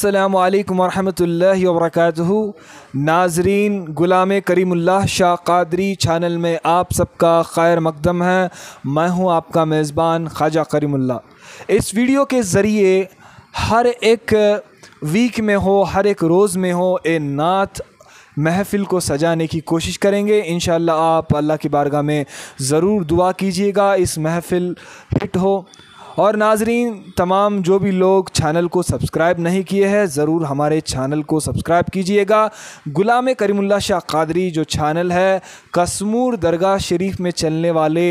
अल्लाम वरहल वर्क नाजरीन ग़ुलाम करीमुल्ला शाह कादरी चैनल में आप सबका खैर मकदम है मैं हूं आपका मेज़बान ख्वाजा करीमुल्ला इस वीडियो के ज़रिए हर एक वीक में हो हर एक रोज़ में हो ए नात महफिल को सजाने की कोशिश करेंगे इन आप अल्लाह की बारगाह में ज़रूर दुआ कीजिएगा इस महफिल हिट हो और नाजरीन तमाम जो भी लोग चैनल को सब्सक्राइब नहीं किए हैं ज़रूर हमारे चैनल को सब्सक्राइब कीजिएगा गुलाम करीमुल्ला शाह कादरी जो चैनल है कसमूर दरगाह शरीफ में चलने वाले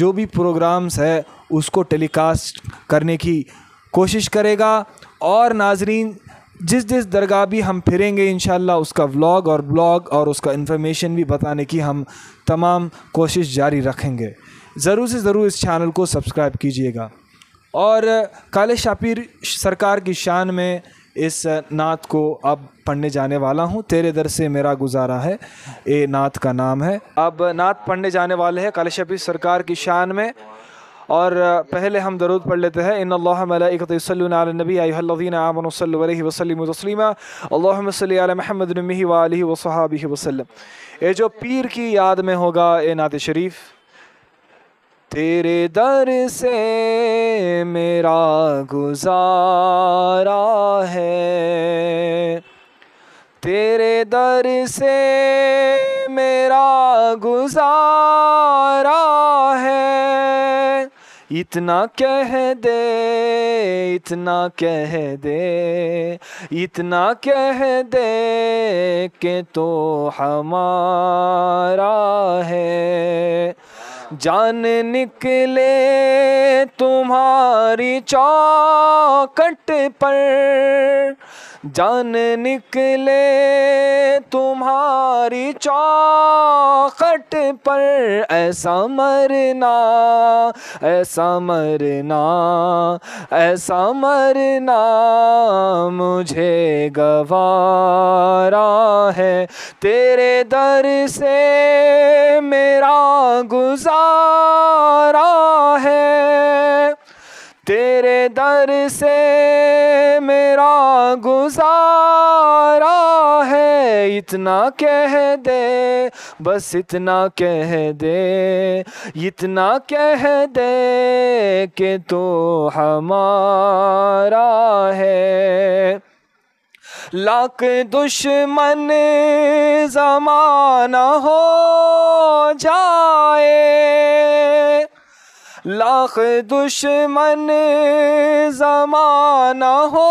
जो भी प्रोग्राम्स है उसको टेलीकास्ट करने की कोशिश करेगा और नाजरीन जिस जिस दरगाह भी हम फिरेंगे इन उसका व्लॉग और ब्लॉग और उसका इन्फॉर्मेशन भी बताने की हम तमाम कोशिश जारी रखेंगे ज़रूर से ज़रूर इस चैनल को सब्सक्राइब कीजिएगा और काले शापिर सरकार की शान में इस नात को अब पढ़ने जाने वाला हूँ तेरे दर से मेरा गुजारा है ये नात का नाम है अब नात पढ़ने जाने वाले हैं काले शापिर सरकार की शान में और पहले हम दरूद पढ़ लेते हैं इन नबी वसलम तस्लीमा महमद नमी वसहाबी वसलम ये जो पीर की याद में होगा ए नात शरीफ़ तेरे दर से मेरा गुजारा है तेरे दर से मेरा गुजारा है इतना कह दे इतना कह दे इतना कह दे के तो हमारा है जान निकले तुम्हारी चौकट पर जान निकले तुम्हारी चौखट पर ऐसा मरना ऐसा मरना ऐसा मरना मुझे गवारा है तेरे दर से मेरा गुजारा दर से मेरा गुजारा है इतना कह दे बस इतना कह दे इतना कह दे कि तो हमारा है लाख दुश्मन जमाना हो जाए लाख दुश्मन जमाना हो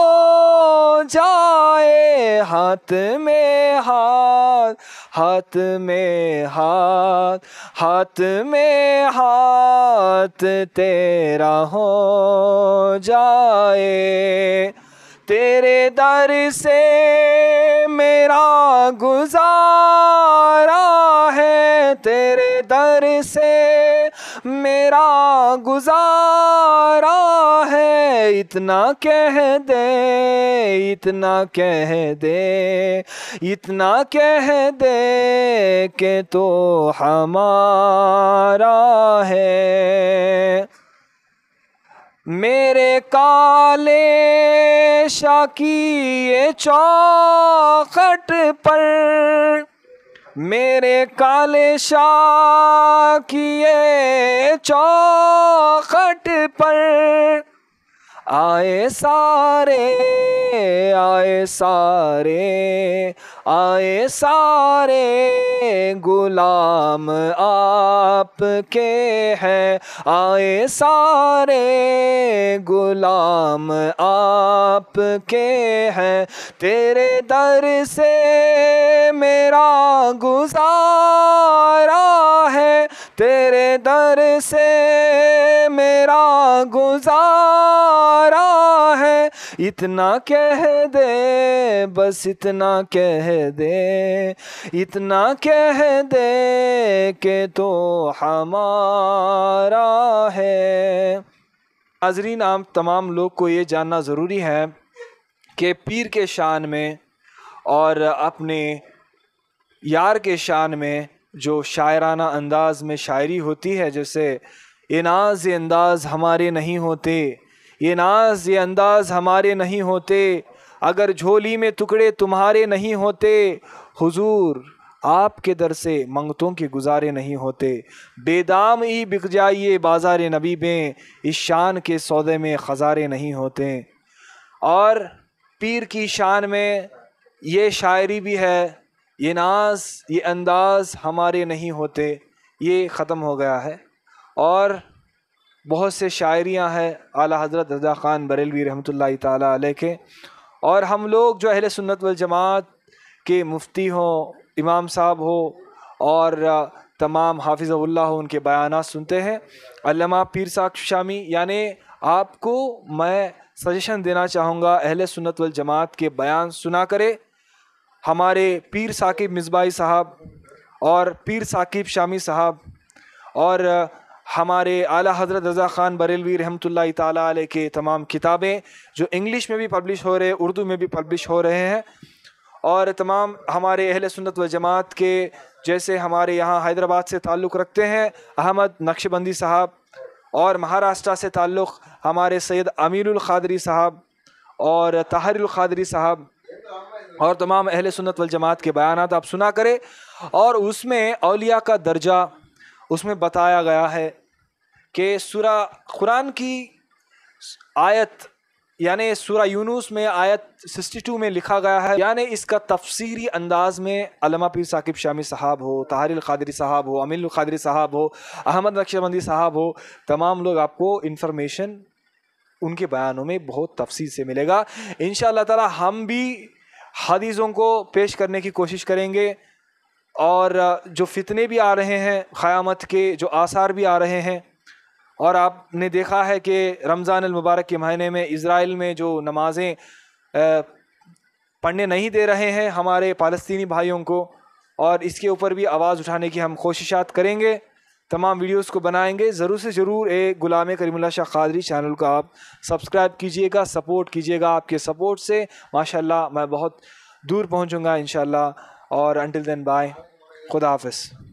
जाए हाथ में हाथ हाथ में हाथ हाथ में हाथ तेरा हो जाए तेरे दर से मेरा मेरा गुजारा है इतना कह दे इतना कह दे इतना कह दे के तो हमारा है मेरे काले शाकी चौखट पर मेरे काले शाह किए चौखट पर आए सारे आए सारे आए सारे गुलाम आपके हैं आए सारे गुलाम आपके हैं तेरे दर से मेरा गुजारा तेरे दर से मेरा गुजारा है इतना कह दे बस इतना कह दे इतना कह दे के तो हमारा है नाजरीन आम तमाम लोग को ये जानना ज़रूरी है कि पीर के शान में और अपने यार के शान में जो शायराना अंदाज में शायरी होती है जैसे ये नाज ये अंदाज हमारे नहीं होते ये नाज ये अंदाज हमारे नहीं होते अगर झोली में टुकड़े तुम्हारे नहीं होते हुजूर आपके दर से मंगतों के गुजारे नहीं होते बेदाम ही बिक जाइए बाजार नबी में इस शान के सौदे में खजारे नहीं होते और पीर की शान में ये शायरी भी है ये नाज ये अंदाज हमारे नहीं होते ये ख़त्म हो गया है और बहुत से शायरियाँ हैं आला हज़रत रजा ख़ान बरेलवी रहमत ला के और हम लोग जो अहल सुन्नत वल जमात के मुफ्ती हों इमाम साहब हो और तमाम हाफिज़ल्ला हो उनके बयान सुनते हैं अलमा पीर साख शामी यानि आपको मैं सजेशन देना चाहूँगा अहल सुन्नत वल जमात के बयान सुना करे हमारे पीर साकिब मिसबाई साहब और पीर साकिब शामी साहब और हमारे आला हज़रत रज़ा ख़ान बरेलवी रहमत ताला के तमाम किताबें जो इंग्लिश में भी पब्लिश हो रहे हैं उर्दू में भी पब्लिश हो रहे हैं और तमाम हमारे अहल सुन्नत व जमात के जैसे हमारे यहाँ हैदराबाद से ताल्लुक़ रखते हैं अहमद नक्शबंदी साहब और महाराष्ट्र से ताल्लुक़ हमारे सैद अमीरुल ख़ादरी साहब और ताहरुल ख़ादरी साहब और तमाम अहल सुन्नत वल जमात के बयान आप सुना करें और उसमें अलिया का दर्जा उसमें बताया गया है कि सुरा कुरान की आयत यानि सुरा यूनुस में आयत सिक्सटी टू में लिखा गया है यानि इसका तफसीरी अंदाज में अलमा पीर साकिब शामी साहब हो तहारिल खादरी साहब हो अमिल खादरी साहब हो अहमद नक्शबंदी साहब हो तमाम लोग आपको इन्फॉर्मेशन उनके बयानों में बहुत तफसील से मिलेगा इन शी हम भी हदीज़ों को पेश करने की कोशिश करेंगे और जो फितने भी आ रहे हैं क़यामत के जो आसार भी आ रहे हैं और आपने देखा है कि रमज़ान मुबारक के महीने में इसराइल में जो नमाज़ें पढ़ने नहीं दे रहे हैं हमारे फ़लस्तनी भाइयों को और इसके ऊपर भी आवाज़ उठाने की हम कोशिशात करेंगे तमाम वीडियोस को बनाएंगे ज़रूर से ज़रूर ए गुलाम करीमुल्ला शाह खादरी चैनल को आप सब्सक्राइब कीजिएगा सपोर्ट कीजिएगा आपके सपोर्ट से माशाल्लाह मैं बहुत दूर पहुँचूँगा इन और अनटिल देन बाय खुदा हाफ